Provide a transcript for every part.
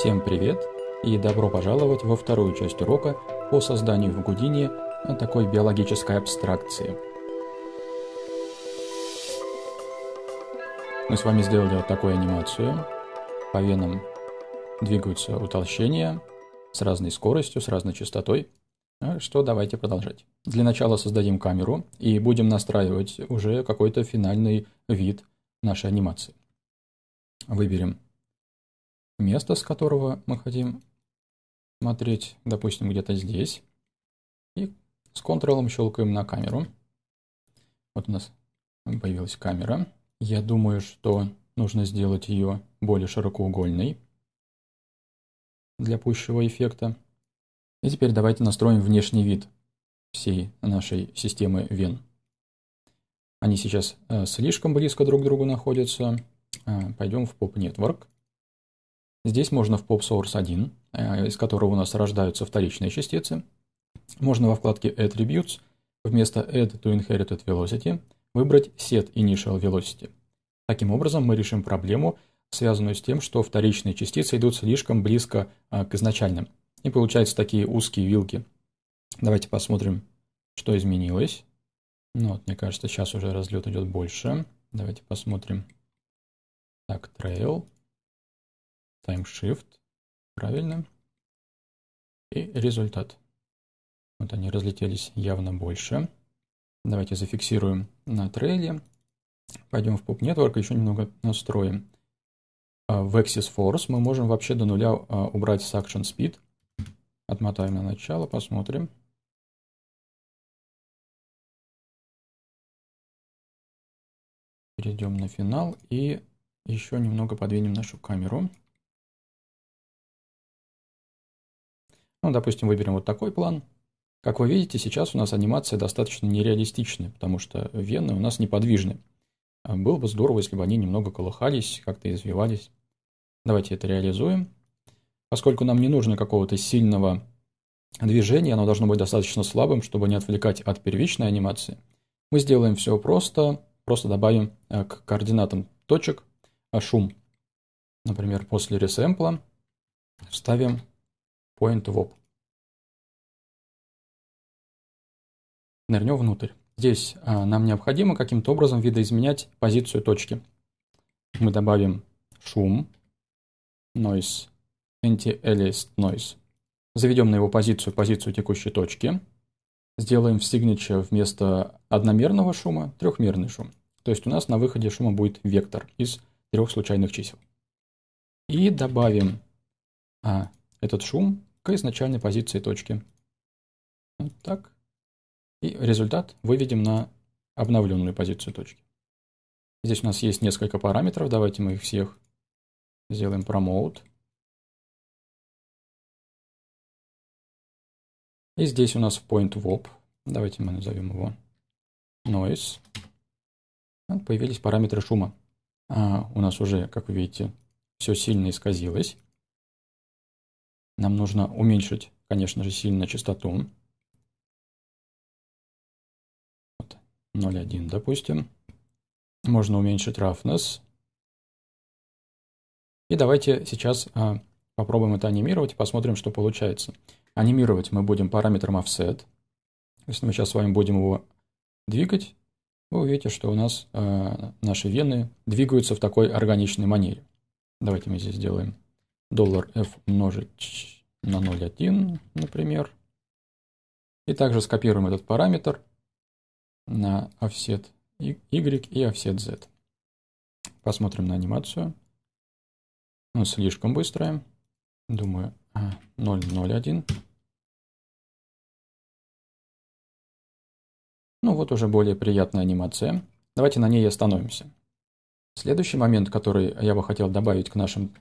Всем привет и добро пожаловать во вторую часть урока по созданию в Гудине такой биологической абстракции. Мы с вами сделали вот такую анимацию. По венам двигаются утолщения с разной скоростью, с разной частотой. А что давайте продолжать. Для начала создадим камеру и будем настраивать уже какой-то финальный вид нашей анимации. Выберем место, с которого мы хотим смотреть, допустим, где-то здесь. И с Ctrl щелкаем на камеру. Вот у нас появилась камера. Я думаю, что нужно сделать ее более широкоугольной для пущего эффекта. И теперь давайте настроим внешний вид всей нашей системы вен. Они сейчас э, слишком близко друг к другу находятся. Э, Пойдем в Pop Network. Здесь можно в PopSource 1, э, из которого у нас рождаются вторичные частицы. Можно во вкладке Attributes вместо Add to Inherited Velocity выбрать Set Initial Velocity. Таким образом мы решим проблему, связанную с тем, что вторичные частицы идут слишком близко а, к изначальным. И получаются такие узкие вилки. Давайте посмотрим, что изменилось. Ну вот, мне кажется, сейчас уже разлет идет больше. Давайте посмотрим. Так, Trail ставим правильно, и результат. Вот они разлетелись явно больше. Давайте зафиксируем на трейле. Пойдем в Pop Network, еще немного настроим. А, в Axis Force мы можем вообще до нуля а, убрать Suction Speed. Отмотаем на начало, посмотрим. Перейдем на финал и еще немного подвинем нашу камеру. Ну, допустим, выберем вот такой план. Как вы видите, сейчас у нас анимация достаточно нереалистичная, потому что вены у нас неподвижны. А было бы здорово, если бы они немного колыхались, как-то извивались. Давайте это реализуем. Поскольку нам не нужно какого-то сильного движения, оно должно быть достаточно слабым, чтобы не отвлекать от первичной анимации. Мы сделаем все просто, просто добавим э, к координатам точек э, шум. Например, после ресэмпла вставим PointWop. Нырнем внутрь. Здесь а, нам необходимо каким-то образом видоизменять позицию точки. Мы добавим шум, noise, anti-aliased noise. Заведем на его позицию позицию текущей точки. Сделаем в signature вместо одномерного шума трехмерный шум. То есть у нас на выходе шума будет вектор из трех случайных чисел. И добавим а, этот шум к изначальной позиции точки. Вот так. И результат выведем на обновленную позицию точки. Здесь у нас есть несколько параметров, давайте мы их всех сделаем promote. И здесь у нас point .wop, давайте мы назовем его noise. Появились параметры шума. А у нас уже, как вы видите, все сильно исказилось. Нам нужно уменьшить, конечно же, сильно частоту. Вот, 0,1, допустим. Можно уменьшить roughness. И давайте сейчас а, попробуем это анимировать и посмотрим, что получается. Анимировать мы будем параметром offset. Если мы сейчас с вами будем его двигать, вы увидите, что у нас э, наши вены двигаются в такой органичной манере. Давайте мы здесь сделаем доллар f умножить на 0,1, например. И также скопируем этот параметр на offset y и offset z. Посмотрим на анимацию. Ну, слишком быстрая. Думаю, 0,01. А, ну вот уже более приятная анимация. Давайте на ней остановимся. Следующий момент, который я бы хотел добавить к нашим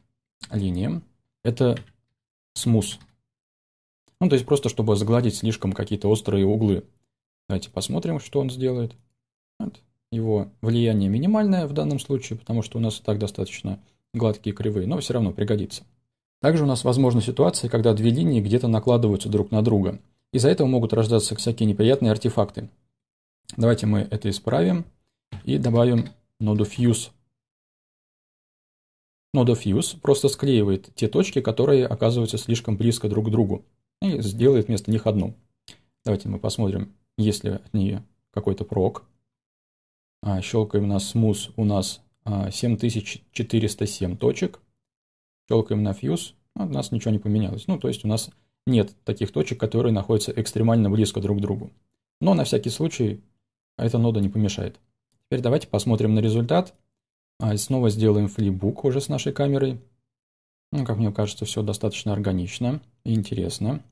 линиям. Это смус. Ну, то есть просто, чтобы загладить слишком какие-то острые углы. Давайте посмотрим, что он сделает. Вот. Его влияние минимальное в данном случае, потому что у нас и так достаточно гладкие кривые, но все равно пригодится. Также у нас возможны ситуации, когда две линии где-то накладываются друг на друга. Из-за этого могут рождаться всякие неприятные артефакты. Давайте мы это исправим и добавим ноду Fuse Нода Fuse просто склеивает те точки, которые оказываются слишком близко друг к другу, и сделает вместо них одну. Давайте мы посмотрим, есть ли от нее какой-то прок. А, щелкаем на Smooth, у нас а, 7407 точек. Щелкаем на Fuse, а, у нас ничего не поменялось. Ну, то есть у нас нет таких точек, которые находятся экстремально близко друг к другу. Но на всякий случай эта нода не помешает. Теперь давайте посмотрим на результат. А снова сделаем флипбук уже с нашей камерой. Ну, как мне кажется, все достаточно органично и интересно.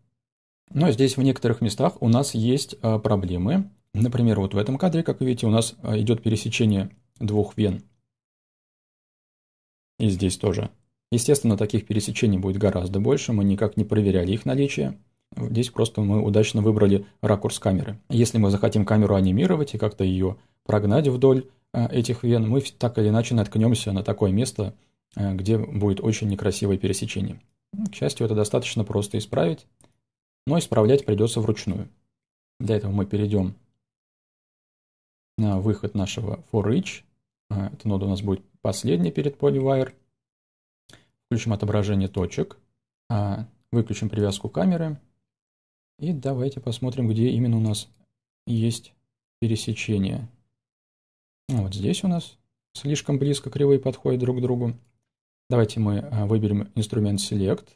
Но здесь в некоторых местах у нас есть а, проблемы. Например, вот в этом кадре, как вы видите, у нас а, идет пересечение двух вен. И здесь тоже. Естественно, таких пересечений будет гораздо больше, мы никак не проверяли их наличие. Здесь просто мы удачно выбрали ракурс камеры. Если мы захотим камеру анимировать и как-то ее прогнать вдоль Э, этих вен, мы так или иначе наткнемся на такое место, э, где будет очень некрасивое пересечение. К счастью, это достаточно просто исправить, но исправлять придется вручную. Для этого мы перейдем на выход нашего for each. Эта нода у нас будет последняя перед polywire. Включим отображение точек, э, выключим привязку камеры. И давайте посмотрим, где именно у нас есть пересечение. Вот здесь у нас слишком близко кривые подходят друг к другу. Давайте мы а, выберем инструмент Select,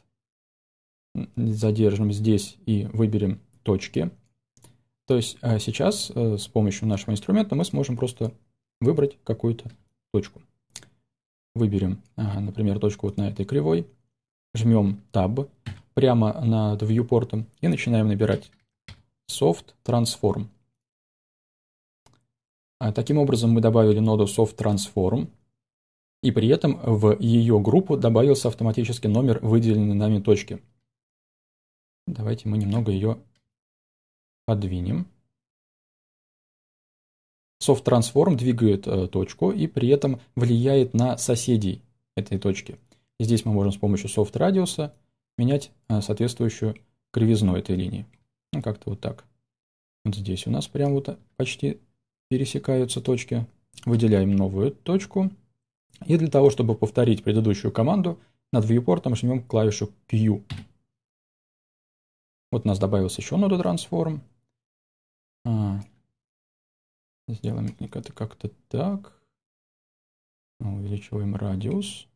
задержим здесь и выберем точки. То есть а, сейчас э, с помощью нашего инструмента мы сможем просто выбрать какую-то точку. Выберем, например, точку вот на этой кривой, жмем Tab прямо над вьюпортом и начинаем набирать Soft Transform. А, таким образом, мы добавили ноду softTransform, и при этом в ее группу добавился автоматически номер выделенной нами точки. Давайте мы немного ее подвинем. SoftTransform двигает э, точку и при этом влияет на соседей этой точки. здесь мы можем с помощью SoftRadius менять э, соответствующую кривизну этой линии. Ну, как-то вот так. Вот здесь у нас прям вот э, почти пересекаются точки, выделяем новую точку. И для того, чтобы повторить предыдущую команду, над viewport жмем клавишу Q. Вот у нас добавился еще нода Transform А, сделаем это как-то так. А, увеличиваем радиус.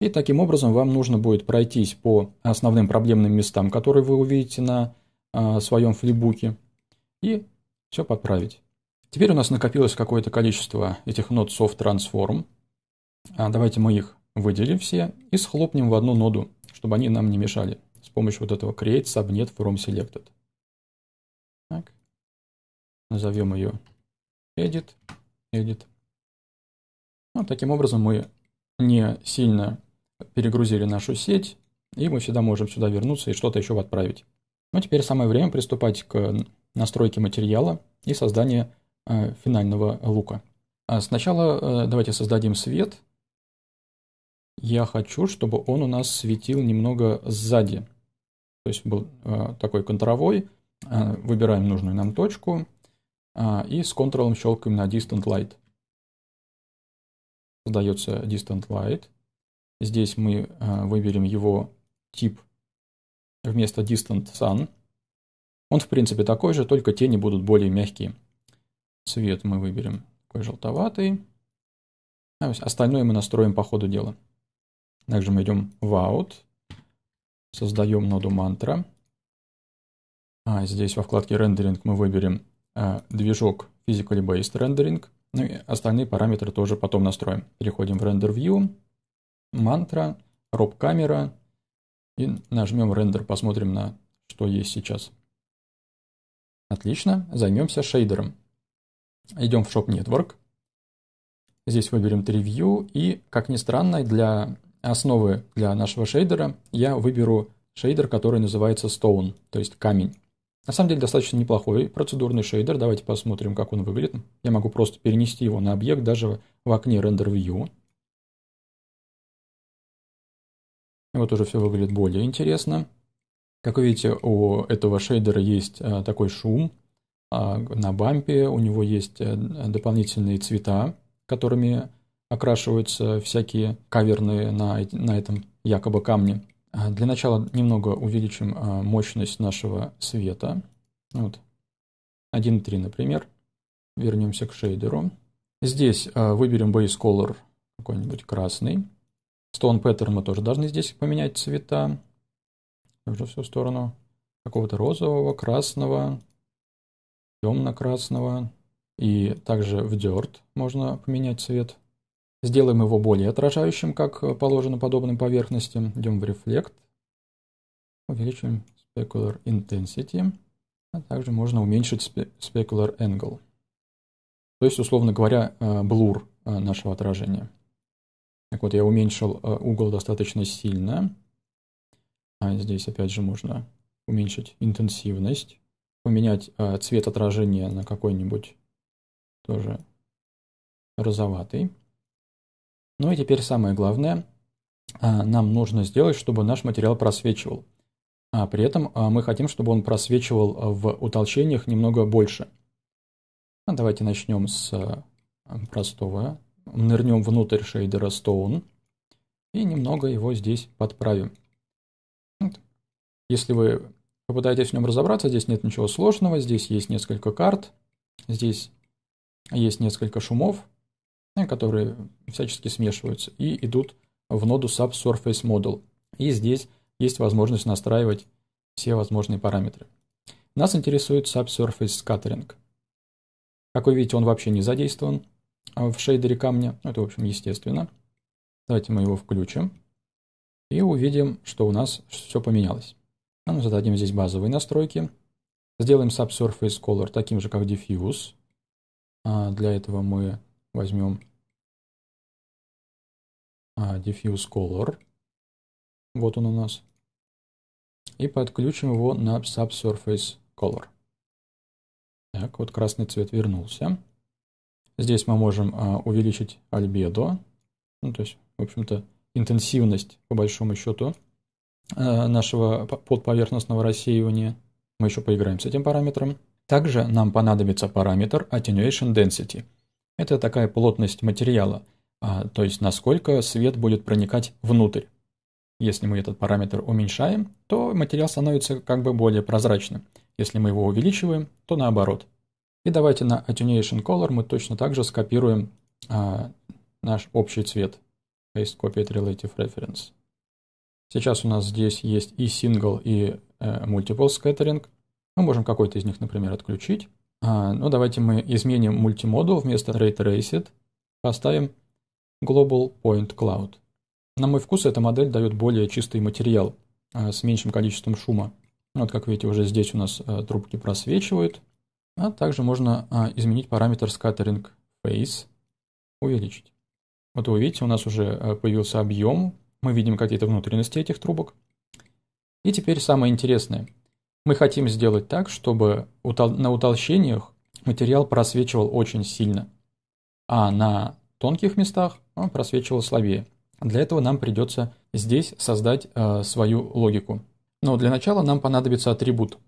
И таким образом вам нужно будет пройтись по основным проблемным местам, которые вы увидите на а, своем флипбуке, и все подправить. Теперь у нас накопилось какое-то количество этих нод soft-transform. А, давайте мы их выделим все и схлопнем в одну ноду, чтобы они нам не мешали с помощью вот этого create subnet from selected. Так. Назовем ее edit. edit. Ну, таким образом мы не сильно перегрузили нашу сеть, и мы всегда можем сюда вернуться и что-то еще отправить. Ну, теперь самое время приступать к настройки материала и создание э, финального лука. А сначала э, давайте создадим свет. Я хочу, чтобы он у нас светил немного сзади. То есть был э, такой контровой. Выбираем нужную нам точку. И с Ctrl щелкаем на Distant Light. Создается Distant Light. Здесь мы выберем его тип вместо Distant Sun. Он, в принципе, такой же, только тени будут более мягкие. Цвет мы выберем такой желтоватый. А остальное мы настроим по ходу дела. Также мы идем в Out. Создаем ноду мантра. А здесь во вкладке рендеринг мы выберем э, движок Physically Based Rendering. Ну и остальные параметры тоже потом настроим. Переходим в Render View, мантра, роб камера и нажмем рендер, посмотрим на что есть сейчас. Отлично, займемся шейдером. Идем в Shop Network. Здесь выберем 3 view и, как ни странно, для основы для нашего шейдера я выберу шейдер, который называется Stone, то есть камень. На самом деле достаточно неплохой процедурный шейдер. Давайте посмотрим, как он выглядит. Я могу просто перенести его на объект даже в окне Render View. вот уже все выглядит более интересно. Как вы видите, у этого шейдера есть а, такой шум. А, на бампе у него есть э, дополнительные цвета, которыми окрашиваются всякие каверные на, на этом якобы камне. А, для начала немного увеличим мощность нашего света. Вот. 1.3, например. Вернемся к шейдеру. Здесь выберем Base Color какой-нибудь красный. Stone Pattern мы тоже должны здесь поменять цвета уже всю сторону какого-то розового, красного, темно-красного. И также в дерт можно поменять цвет. Сделаем его более отражающим, как положено подобным поверхностям. Идем в Reflect. Увеличиваем Specular Intensity. А также можно уменьшить Specular Angle. То есть, условно говоря, э, блур э, нашего отражения. Так вот, я уменьшил э, угол достаточно сильно. А здесь опять же можно уменьшить интенсивность, поменять э, цвет отражения на какой-нибудь тоже розоватый. Ну и теперь самое главное, э, нам нужно сделать, чтобы наш материал просвечивал. А при этом э, мы хотим, чтобы он просвечивал в утолщениях немного больше. А давайте начнем с простого. Нырнем внутрь шейдера Stone и немного его здесь подправим. Если вы попытаетесь в нем разобраться, здесь нет ничего сложного, здесь есть несколько карт, здесь есть несколько шумов, э, которые всячески смешиваются и идут в ноду Subsurface Model. И здесь есть возможность настраивать все возможные параметры. Нас интересует Subsurface Scattering. Как вы видите, он вообще не задействован а, в шейдере камня. Ну, это, в общем, естественно. Давайте мы его включим и увидим, что у нас все поменялось. Зададим здесь базовые настройки. Сделаем subsurface color таким же, как diffuse. А, для этого мы возьмем а, diffuse color. Вот он у нас. И подключим его на subsurface color. Так, вот красный цвет вернулся. Здесь мы можем а, увеличить альбедо, ну, то есть, в общем-то, интенсивность по большому счету Э, нашего подповерхностного рассеивания. Мы еще поиграем с этим параметром. Также нам понадобится параметр Attenuation Density. Это такая плотность материала, а, то есть насколько свет будет проникать внутрь. Если мы этот параметр уменьшаем, то материал становится как бы более прозрачным. Если мы его увеличиваем, то наоборот. И давайте на Attenuation Color мы точно так же скопируем а, наш общий цвет. Paste Copied Relative Reference. Сейчас у нас здесь есть и сингл, и э, multiple scattering. Мы можем какой-то из них, например, отключить. А, ну, давайте мы изменим мультимоду вместо rate Traced. Поставим Global Point Cloud. На мой вкус эта модель дает более чистый материал а, с меньшим количеством шума. Вот, как видите, уже здесь у нас а, трубки просвечивают. А также можно а, изменить параметр Scattering Face, увеличить. Вот вы видите, у нас уже э, появился объем мы видим какие-то внутренности этих трубок. И теперь самое интересное. Мы хотим сделать так, чтобы на утолщениях материал просвечивал очень сильно, а на тонких местах он просвечивал слабее. Для этого нам придется здесь создать э, свою логику. Но для начала нам понадобится атрибут.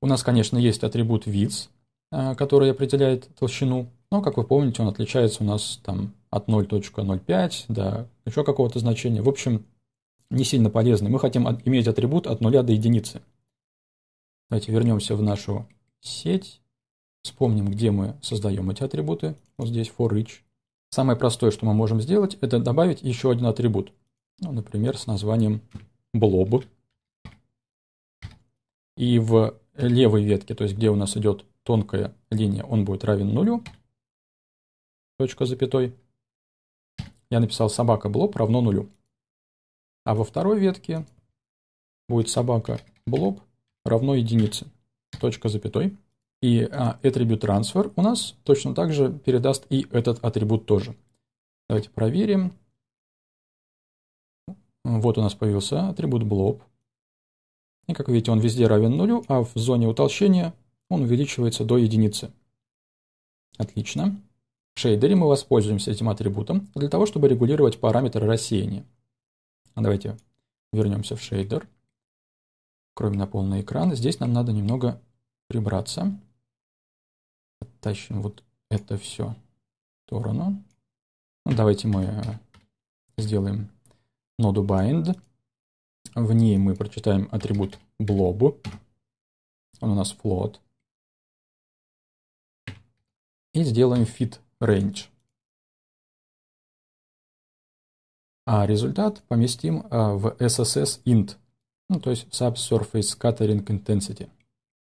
У нас, конечно, есть атрибут width, э, который определяет толщину но, как вы помните, он отличается у нас там от 0.05 до еще какого-то значения. В общем, не сильно полезный. Мы хотим от, иметь атрибут от 0 до единицы. Давайте вернемся в нашу сеть. Вспомним, где мы создаем эти атрибуты. Вот здесь for each. Самое простое, что мы можем сделать, это добавить еще один атрибут. Ну, например, с названием blob. И в левой ветке, то есть где у нас идет тонкая линия, он будет равен нулю точка запятой. Я написал собака блоб равно нулю. А во второй ветке будет собака блоб равно единице, точка запятой. И атрибут attribute transfer у нас точно так же передаст и этот атрибут тоже. Давайте проверим. Вот у нас появился атрибут blob. И как видите, он везде равен нулю, а в зоне утолщения он увеличивается до единицы. Отлично. В шейдере мы воспользуемся этим атрибутом для того, чтобы регулировать параметры рассеяния. А давайте вернемся в шейдер. Кроме на полный экран. Здесь нам надо немного прибраться. Оттащим вот это все в сторону. Ну, давайте мы э, сделаем ноду bind. В ней мы прочитаем атрибут blob. Он у нас float. И сделаем fit range. А результат поместим а, в SSS int, ну, то есть Subsurface Scattering Intensity.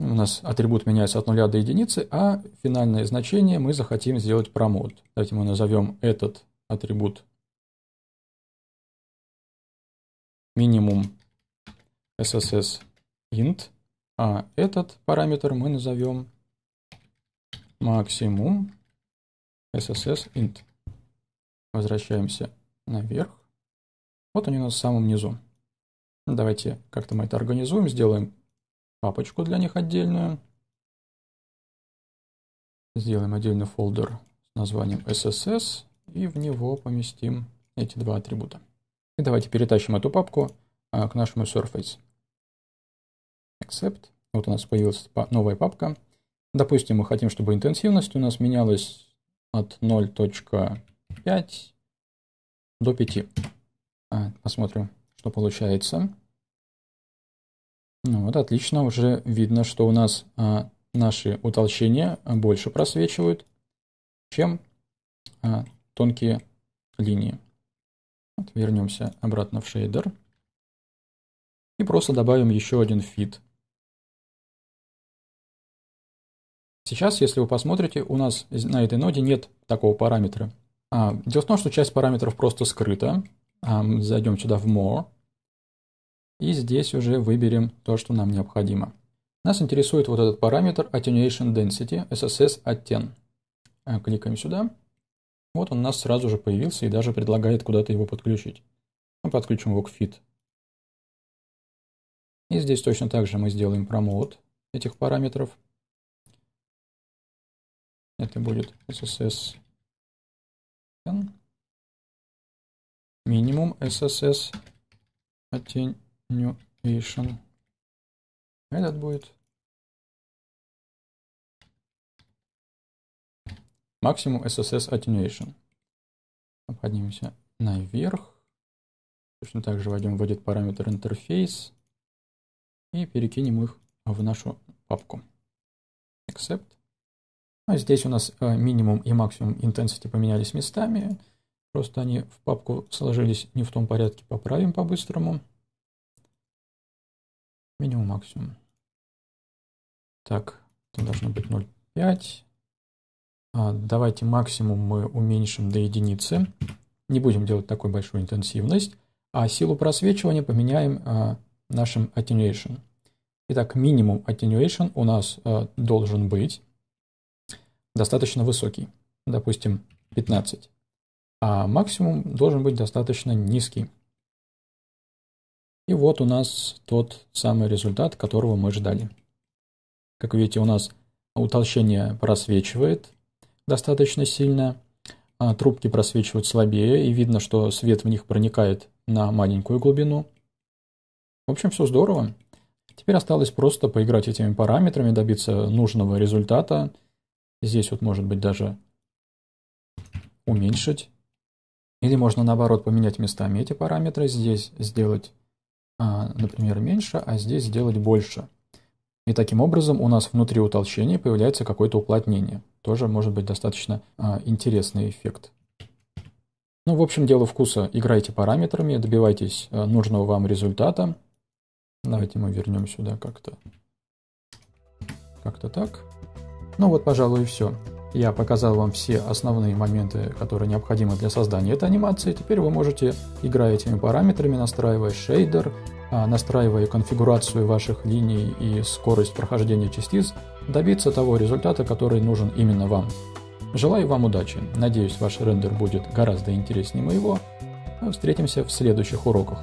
У нас атрибут меняется от 0 до единицы, а финальное значение мы захотим сделать промод. Давайте мы назовем этот атрибут минимум SSS int, а этот параметр мы назовем максимум SSS int. Возвращаемся наверх. Вот они у нас в самом низу. Давайте как-то мы это организуем, сделаем папочку для них отдельную. Сделаем отдельный фолдер с названием SSS и в него поместим эти два атрибута. И давайте перетащим эту папку а, к нашему Surface. Accept. Вот у нас появилась новая папка. Допустим, мы хотим, чтобы интенсивность у нас менялась от 0.5 до 5. А, посмотрим, что получается. Ну вот, отлично, уже видно, что у нас а, наши утолщения больше просвечивают, чем а, тонкие линии. Вот, вернемся обратно в шейдер. И просто добавим еще один фит. Сейчас, если вы посмотрите, у нас на этой ноде нет такого параметра. А, дело в том, что часть параметров просто скрыта. А, зайдем сюда в More. И здесь уже выберем то, что нам необходимо. Нас интересует вот этот параметр Attenuation Density SSS оттен. А, кликаем сюда. Вот он у нас сразу же появился и даже предлагает куда-то его подключить. Мы подключим его к Fit. И здесь точно так же мы сделаем промоут этих параметров это будет SSS n минимум SSS attenuation. Этот будет максимум SSS attenuation. Поднимемся наверх. Точно так же войдем в этот параметр интерфейс и перекинем их в нашу папку. Accept. Ну, здесь у нас э, минимум и максимум intensity поменялись местами. Просто они в папку сложились не в том порядке. Поправим по-быстрому. Минимум, максимум. Так, это должно быть 0,5. А, давайте максимум мы уменьшим до единицы. Не будем делать такой большую интенсивность. А силу просвечивания поменяем а, нашим attenuation. Итак, минимум attenuation у нас э, должен быть достаточно высокий, допустим, 15, а максимум должен быть достаточно низкий. И вот у нас тот самый результат, которого мы ждали. Как видите, у нас утолщение просвечивает достаточно сильно, а трубки просвечивают слабее, и видно, что свет в них проникает на маленькую глубину. В общем, все здорово. Теперь осталось просто поиграть этими параметрами, добиться нужного результата – Здесь вот может быть даже уменьшить. Или можно наоборот поменять местами эти параметры. Здесь сделать, а, например, меньше, а здесь сделать больше. И таким образом у нас внутри утолщения появляется какое-то уплотнение. Тоже может быть достаточно а, интересный эффект. Ну, в общем, дело вкуса. Играйте параметрами, добивайтесь а, нужного вам результата. Давайте мы вернем сюда как-то. Как-то так. Ну вот, пожалуй, и все. Я показал вам все основные моменты, которые необходимы для создания этой анимации. Теперь вы можете, играя этими параметрами, настраивая шейдер, а, настраивая конфигурацию ваших линий и скорость прохождения частиц, добиться того результата, который нужен именно вам. Желаю вам удачи. Надеюсь, ваш рендер будет гораздо интереснее моего. А встретимся в следующих уроках.